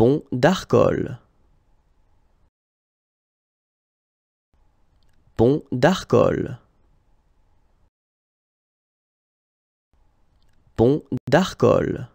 pont d'Arcole. Pont d'Arcole. Pont d'Arcole.